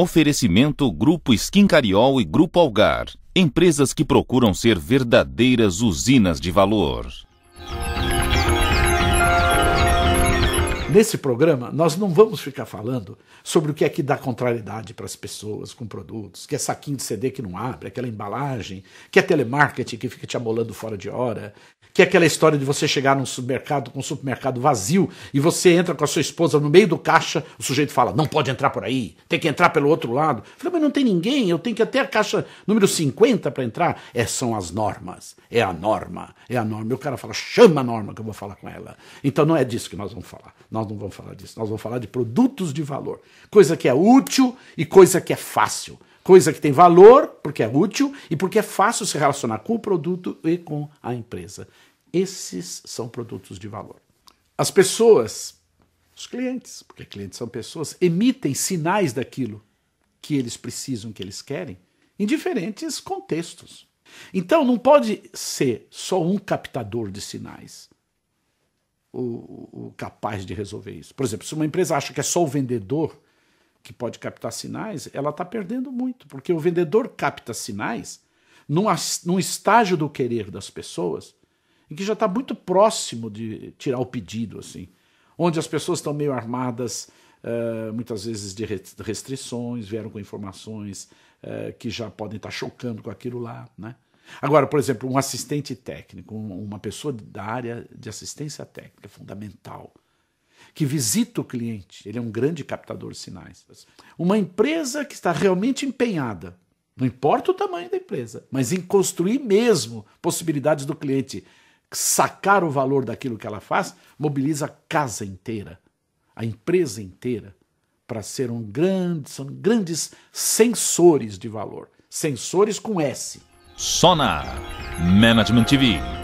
Oferecimento Grupo Esquincariol e Grupo Algar. Empresas que procuram ser verdadeiras usinas de valor. Nesse programa, nós não vamos ficar falando sobre o que é que dá contrariedade para as pessoas com produtos, que é saquinho de CD que não abre, aquela embalagem, que é telemarketing que fica te amolando fora de hora, que é aquela história de você chegar num supermercado com um supermercado vazio e você entra com a sua esposa no meio do caixa, o sujeito fala: não pode entrar por aí, tem que entrar pelo outro lado. fala mas não tem ninguém, eu tenho que até a caixa número 50 para entrar. É, são as normas, é a norma, é a norma. E o cara fala: chama a norma que eu vou falar com ela. Então não é disso que nós vamos falar. Nós não vamos falar disso. Nós vamos falar de produtos de valor. Coisa que é útil e coisa que é fácil. Coisa que tem valor, porque é útil e porque é fácil se relacionar com o produto e com a empresa. Esses são produtos de valor. As pessoas, os clientes, porque clientes são pessoas, emitem sinais daquilo que eles precisam, que eles querem, em diferentes contextos. Então não pode ser só um captador de sinais o, o capaz de resolver isso. Por exemplo, se uma empresa acha que é só o vendedor que pode captar sinais, ela está perdendo muito, porque o vendedor capta sinais num, num estágio do querer das pessoas em que já está muito próximo de tirar o pedido, assim, onde as pessoas estão meio armadas, uh, muitas vezes de restrições, vieram com informações uh, que já podem estar tá chocando com aquilo lá, né? Agora, por exemplo, um assistente técnico, uma pessoa da área de assistência técnica fundamental, que visita o cliente, ele é um grande captador de sinais. Uma empresa que está realmente empenhada, não importa o tamanho da empresa, mas em construir mesmo possibilidades do cliente sacar o valor daquilo que ela faz, mobiliza a casa inteira, a empresa inteira, para ser um grande, são grandes sensores de valor. Sensores com S Sona Management TV.